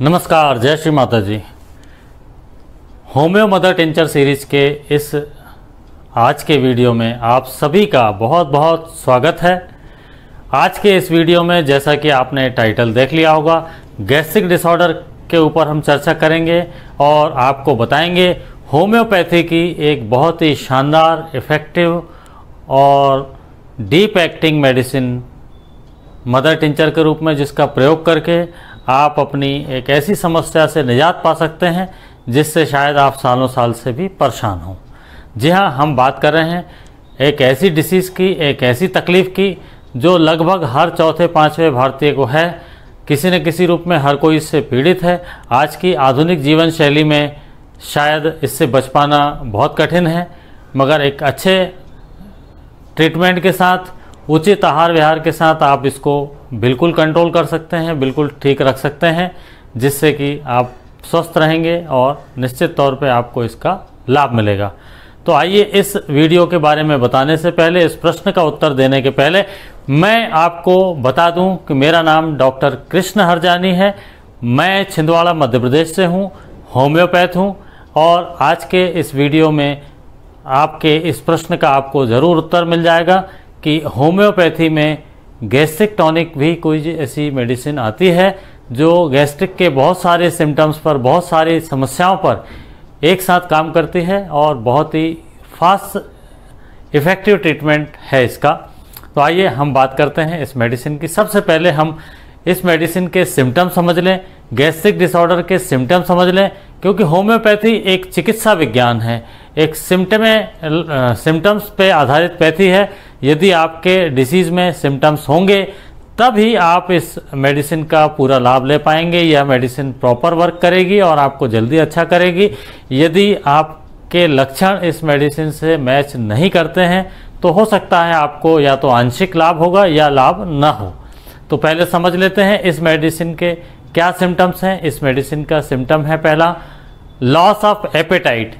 नमस्कार जय Shri Mata ji homeo mother tincture series के इस आज के वीडियो में आप सभी का बहुत बहुत स्वागत है आज के इस वीडियो में जैसा कि आपने टाइटल देख लिया होगा गैस्ट्रिक डिसऑर्डर के ऊपर हम चर्चा करेंगे और आपको बताएंगे होम्योपैथी की एक बहुत ही शानदार इफ़ेक्टिव और deep acting medicine mother tincture के रूप में जिसका प्रयोग करके आप अपनी एक ऐसी समस्या से निजात पा सकते हैं जिससे शायद आप सालों साल से भी परेशान हों जी हाँ हम बात कर रहे हैं एक ऐसी डिसीज़ की एक ऐसी तकलीफ़ की जो लगभग हर चौथे पाँचवें भारतीय को है किसी न किसी रूप में हर कोई इससे पीड़ित है आज की आधुनिक जीवन शैली में शायद इससे बच पाना बहुत कठिन है मगर एक अच्छे ट्रीटमेंट के साथ उचित आहार विहार के साथ आप इसको बिल्कुल कंट्रोल कर सकते हैं बिल्कुल ठीक रख सकते हैं जिससे कि आप स्वस्थ रहेंगे और निश्चित तौर पे आपको इसका लाभ मिलेगा तो आइए इस वीडियो के बारे में बताने से पहले इस प्रश्न का उत्तर देने के पहले मैं आपको बता दूं कि मेरा नाम डॉक्टर कृष्ण हरजानी है मैं छिंदवाड़ा मध्य प्रदेश से हूँ होम्योपैथ हूँ और आज के इस वीडियो में आपके इस प्रश्न का आपको ज़रूर उत्तर मिल जाएगा कि होम्योपैथी में गैस्ट्रिक टॉनिक भी कोई ऐसी मेडिसिन आती है जो गैस्ट्रिक के बहुत सारे सिम्टम्स पर बहुत सारी समस्याओं पर एक साथ काम करती है और बहुत ही फास्ट इफ़ेक्टिव ट्रीटमेंट है इसका तो आइए हम बात करते हैं इस मेडिसिन की सबसे पहले हम इस मेडिसिन के सिम्टम समझ लें गैस्ट्रिक डिसऑर्डर के सिम्टम समझ लें क्योंकि होम्योपैथी एक चिकित्सा विज्ञान है एक सिम्टमे सिम्टम्स पे आधारित पैथी है यदि आपके डिसीज़ में सिम्टम्स होंगे तभी आप इस मेडिसिन का पूरा लाभ ले पाएंगे यह मेडिसिन प्रॉपर वर्क करेगी और आपको जल्दी अच्छा करेगी यदि आपके लक्षण इस मेडिसिन से मैच नहीं करते हैं तो हो सकता है आपको या तो आंशिक लाभ होगा या लाभ न हो तो पहले समझ लेते हैं इस मेडिसिन के क्या सिम्टम्स हैं इस मेडिसिन का सिम्टम है पहला लॉस ऑफ एपेटाइट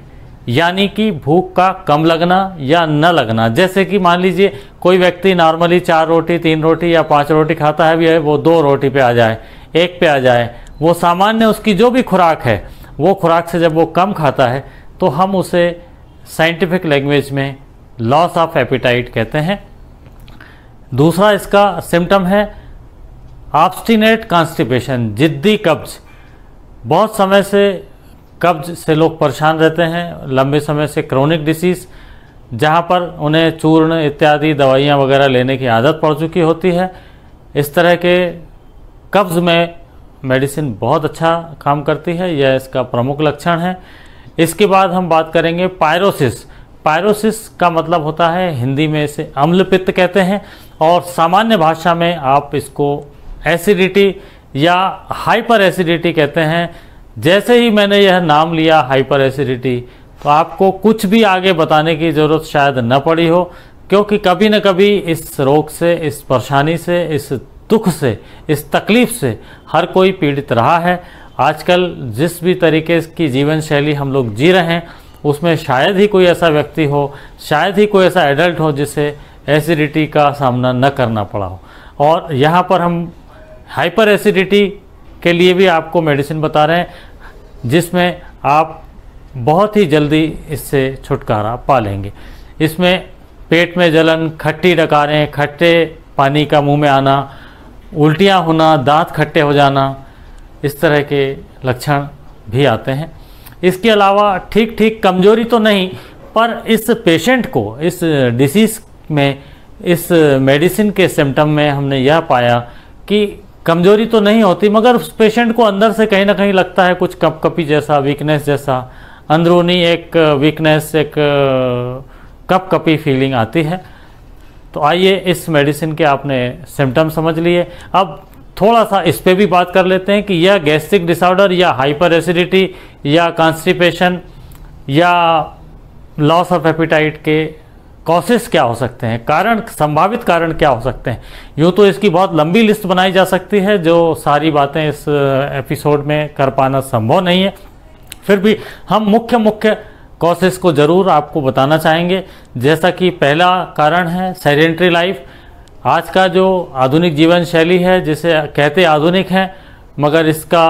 यानी कि भूख का कम लगना या न लगना जैसे कि मान लीजिए कोई व्यक्ति नॉर्मली चार रोटी तीन रोटी या पांच रोटी खाता है भी है वो दो रोटी पे आ जाए एक पे आ जाए वो सामान्य उसकी जो भी खुराक है वो खुराक से जब वो कम खाता है तो हम उसे साइंटिफिक लैंग्वेज में लॉस ऑफ एपिटाइट कहते हैं दूसरा इसका सिम्टम है ऑब्स्टिनेट कॉन्स्टिपेशन जिद्दी कब्ज बहुत समय से कब्ज से लोग परेशान रहते हैं लंबे समय से क्रोनिक डिसीज़ जहाँ पर उन्हें चूर्ण इत्यादि दवाइयाँ वगैरह लेने की आदत पड़ चुकी होती है इस तरह के कब्ज़ में मेडिसिन बहुत अच्छा काम करती है यह इसका प्रमुख लक्षण है इसके बाद हम बात करेंगे पायरोसिस पायरोसिस का मतलब होता है हिंदी में इसे अम्ल पित्त कहते हैं और सामान्य भाषा में आप इसको एसिडिटी या हाइपर एसिडिटी कहते हैं जैसे ही मैंने यह नाम लिया हाइपर एसिडिटी तो आपको कुछ भी आगे बताने की ज़रूरत शायद न पड़ी हो क्योंकि कभी न कभी इस रोग से इस परेशानी से इस दुख से इस तकलीफ से हर कोई पीड़ित रहा है आजकल जिस भी तरीके की जीवन शैली हम लोग जी रहे हैं उसमें शायद ही कोई ऐसा व्यक्ति हो शायद ही कोई ऐसा एडल्ट हो जिसे एसिडिटी का सामना न करना पड़ा हो और यहाँ पर हम हाइपर एसिडिटी के लिए भी आपको मेडिसिन बता रहे हैं जिसमें आप बहुत ही जल्दी इससे छुटकारा पा लेंगे इसमें पेट में जलन खट्टी डकारें खट्टे पानी का मुंह में आना उल्टियां होना दांत खट्टे हो जाना इस तरह के लक्षण भी आते हैं इसके अलावा ठीक ठीक कमजोरी तो नहीं पर इस पेशेंट को इस डिसीज़ में इस मेडिसिन के सिम्टम में हमने यह पाया कि कमजोरी तो नहीं होती मगर उस पेशेंट को अंदर से कहीं ना कहीं लगता है कुछ कपकपी जैसा वीकनेस जैसा अंदरूनी एक वीकनेस uh, एक uh, कपकपी फीलिंग आती है तो आइए इस मेडिसिन के आपने सिम्टम समझ लिए अब थोड़ा सा इस पर भी बात कर लेते हैं कि यह गैस्ट्रिक डिसऑर्डर या हाइपर एसिडिटी या कॉन्स्टिपेशन या लॉस ऑफ एपिटाइट के कॉसेस क्या हो सकते हैं कारण संभावित कारण क्या हो सकते हैं यूँ तो इसकी बहुत लंबी लिस्ट बनाई जा सकती है जो सारी बातें इस एपिसोड में कर पाना संभव नहीं है फिर भी हम मुख्य मुख्य कॉसेस को ज़रूर आपको बताना चाहेंगे जैसा कि पहला कारण है सेडेंट्री लाइफ आज का जो आधुनिक जीवन शैली है जिसे कहते आधुनिक है मगर इसका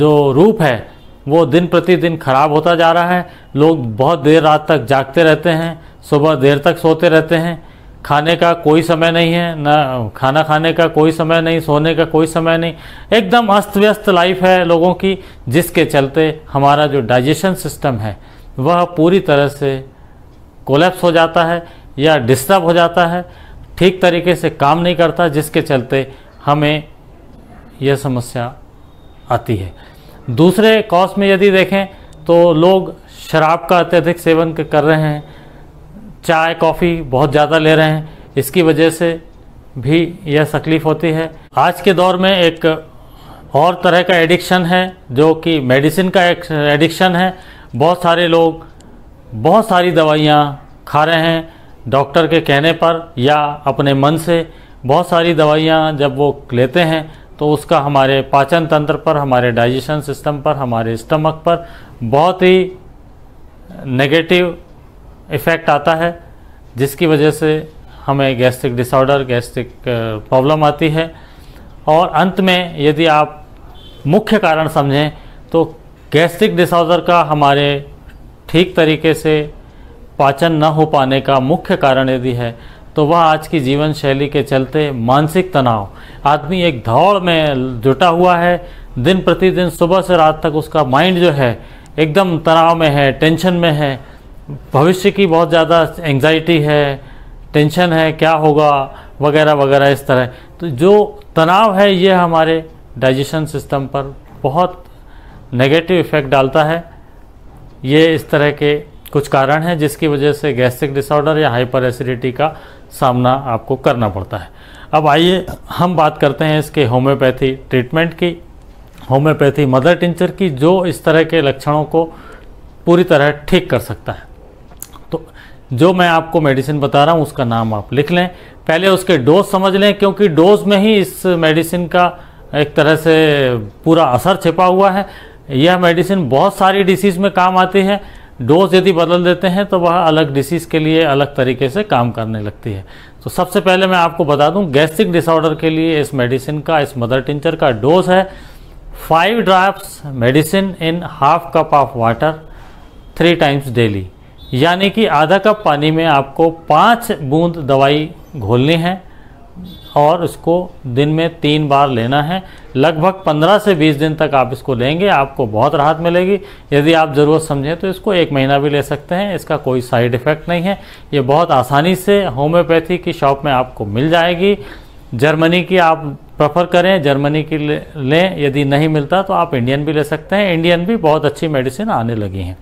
जो रूप है वो दिन प्रतिदिन ख़राब होता जा रहा है लोग बहुत देर रात तक जागते रहते हैं सुबह देर तक सोते रहते हैं खाने का कोई समय नहीं है ना खाना खाने का कोई समय नहीं सोने का कोई समय नहीं एकदम अस्त व्यस्त लाइफ है लोगों की जिसके चलते हमारा जो डाइजेशन सिस्टम है वह पूरी तरह से कोलेप्स हो जाता है या डिस्टर्ब हो जाता है ठीक तरीके से काम नहीं करता जिसके चलते हमें यह समस्या आती है दूसरे कॉज में यदि देखें तो लोग शराब का अत्यधिक सेवन कर रहे हैं चाय कॉफ़ी बहुत ज़्यादा ले रहे हैं इसकी वजह से भी यह तकलीफ होती है आज के दौर में एक और तरह का एडिक्शन है जो कि मेडिसिन का एडिक्शन है बहुत सारे लोग बहुत सारी दवाइयाँ खा रहे हैं डॉक्टर के कहने पर या अपने मन से बहुत सारी दवाइयाँ जब वो लेते हैं तो उसका हमारे पाचन तंत्र पर हमारे डाइजेशन सिस्टम पर हमारे स्टमक पर बहुत ही नेगेटिव इफ़ेक्ट आता है जिसकी वजह से हमें गैस्ट्रिक डिसऑर्डर गैस्ट्रिक प्रॉब्लम आती है और अंत में यदि आप मुख्य कारण समझें तो गैस्ट्रिक डिसऑर्डर का हमारे ठीक तरीके से पाचन न हो पाने का मुख्य कारण यदि है तो वह आज की जीवन शैली के चलते मानसिक तनाव आदमी एक दौड़ में जुटा हुआ है दिन प्रतिदिन सुबह से रात तक उसका माइंड जो है एकदम तनाव में है टेंशन में है भविष्य की बहुत ज़्यादा एंग्जाइटी है टेंशन है क्या होगा वगैरह वगैरह इस तरह तो जो तनाव है ये हमारे डाइजेशन सिस्टम पर बहुत नेगेटिव इफ़ेक्ट डालता है ये इस तरह के कुछ कारण हैं जिसकी वजह से गैस्ट्रिक डिसऑर्डर या हाइपर एसिडिटी का सामना आपको करना पड़ता है अब आइए हम बात करते हैं इसके होम्योपैथी ट्रीटमेंट की होम्योपैथी मदर टिंचर की जो इस तरह के लक्षणों को पूरी तरह ठीक कर सकता है जो मैं आपको मेडिसिन बता रहा हूँ उसका नाम आप लिख लें पहले उसके डोज समझ लें क्योंकि डोज में ही इस मेडिसिन का एक तरह से पूरा असर छिपा हुआ है यह मेडिसिन बहुत सारी डिसीज़ में काम आती है डोज यदि बदल देते हैं तो वह अलग डिसीज़ के लिए अलग तरीके से काम करने लगती है तो सबसे पहले मैं आपको बता दूं गैस्ट्रिक डिसऑर्डर के लिए इस मेडिसिन का इस मदर टिंचर का डोज है five drops medicine in half cup of water three times daily यानी कि आधा कप पानी में आपको पाँच बूंद दवाई घोलनी है और उसको दिन में तीन बार लेना है लगभग 15 से 20 दिन तक आप इसको लेंगे आपको बहुत राहत मिलेगी यदि आप ज़रूरत समझें तो इसको एक महीना भी ले सकते हैं इसका कोई साइड इफ़ेक्ट नहीं है ये बहुत आसानी से होम्योपैथी की शॉप में आपको मिल जाएगी जर्मनी की आप प्रेफर करें जर्मनी की ले, लें यदि नहीं मिलता तो आप इंडियन भी ले सकते हैं इंडियन भी बहुत अच्छी मेडिसिन आने लगी हैं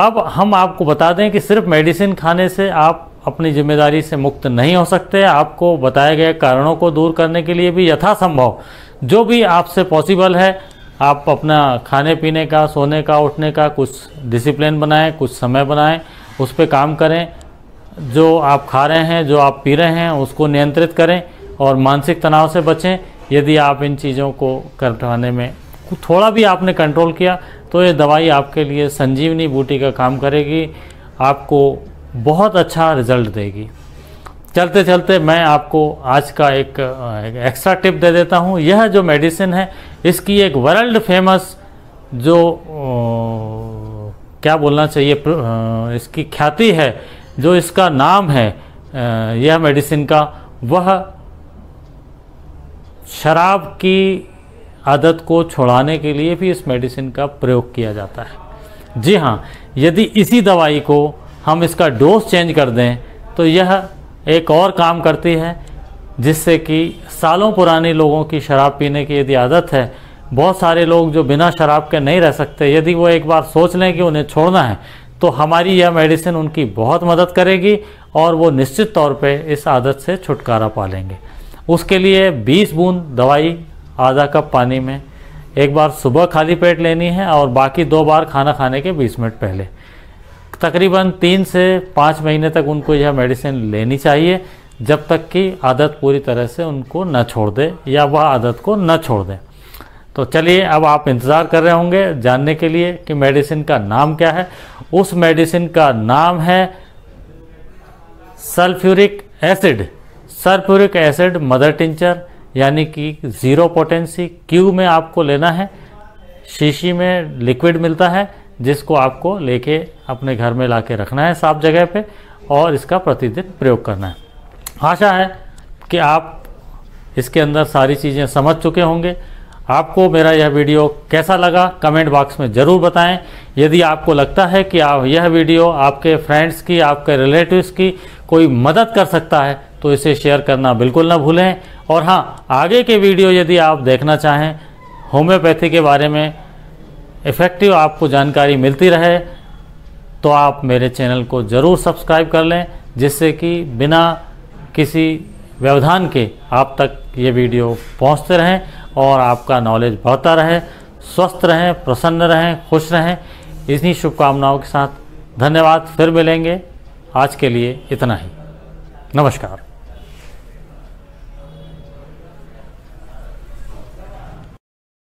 अब हम आपको बता दें कि सिर्फ मेडिसिन खाने से आप अपनी जिम्मेदारी से मुक्त नहीं हो सकते आपको बताए गए कारणों को दूर करने के लिए भी यथासंभव जो भी आपसे पॉसिबल है आप अपना खाने पीने का सोने का उठने का कुछ डिसिप्लिन बनाएं कुछ समय बनाएं उस पर काम करें जो आप खा रहे हैं जो आप पी रहे हैं उसको नियंत्रित करें और मानसिक तनाव से बचें यदि आप इन चीज़ों को करवाने में थोड़ा भी आपने कंट्रोल किया तो ये दवाई आपके लिए संजीवनी बूटी का काम करेगी आपको बहुत अच्छा रिजल्ट देगी चलते चलते मैं आपको आज का एक, एक एक्स्ट्रा टिप दे देता हूँ यह जो मेडिसिन है इसकी एक वर्ल्ड फेमस जो क्या बोलना चाहिए इसकी ख्याति है जो इसका नाम है यह मेडिसिन का वह शराब की आदत को छोड़ाने के लिए भी इस मेडिसिन का प्रयोग किया जाता है जी हाँ यदि इसी दवाई को हम इसका डोज चेंज कर दें तो यह एक और काम करती है जिससे कि सालों पुराने लोगों की शराब पीने की यदि आदत है बहुत सारे लोग जो बिना शराब के नहीं रह सकते यदि वो एक बार सोच लें कि उन्हें छोड़ना है तो हमारी यह मेडिसिन उनकी बहुत मदद करेगी और वो निश्चित तौर पे इस आदत से छुटकारा पा लेंगे उसके लिए 20 बूंद दवाई आधा कप पानी में एक बार सुबह खाली पेट लेनी है और बाकी दो बार खाना खाने के 20 मिनट पहले तकरीबन तीन से पाँच महीने तक उनको यह मेडिसिन लेनी चाहिए जब तक कि आदत पूरी तरह से उनको न छोड़ दे या वह आदत को न छोड़ दें तो चलिए अब आप इंतज़ार कर रहे होंगे जानने के लिए कि मेडिसिन का नाम क्या है उस मेडिसिन का नाम है sulphuric acid sulphuric acid mother tincture यानी कि ज़ीरो पोटेंसी क्यू में आपको लेना है शीशी में लिक्विड मिलता है जिसको आपको लेके अपने घर में ला के रखना है साफ जगह पे और इसका प्रतिदिन प्रयोग करना है आशा है कि आप इसके अंदर सारी चीज़ें समझ चुके होंगे आपको मेरा यह वीडियो कैसा लगा कमेंट बॉक्स में ज़रूर बताएं यदि आपको लगता है कि आप यह वीडियो आपके फ्रेंड्स की आपके रिलेटिव्स की कोई मदद कर सकता है तो इसे शेयर करना बिल्कुल ना भूलें और हाँ आगे के वीडियो यदि आप देखना चाहें होम्योपैथी के बारे में इफ़ेक्टिव आपको जानकारी मिलती रहे तो आप मेरे चैनल को ज़रूर सब्सक्राइब कर लें जिससे कि बिना किसी व्यवधान के आप तक ये वीडियो पहुंचते रहें और आपका नॉलेज बढ़ता रहे स्वस्थ रहें प्रसन्न रहें खुश रहें इन्हीं शुभकामनाओं के साथ धन्यवाद फिर मिलेंगे आज के लिए इतना ही नमस्कार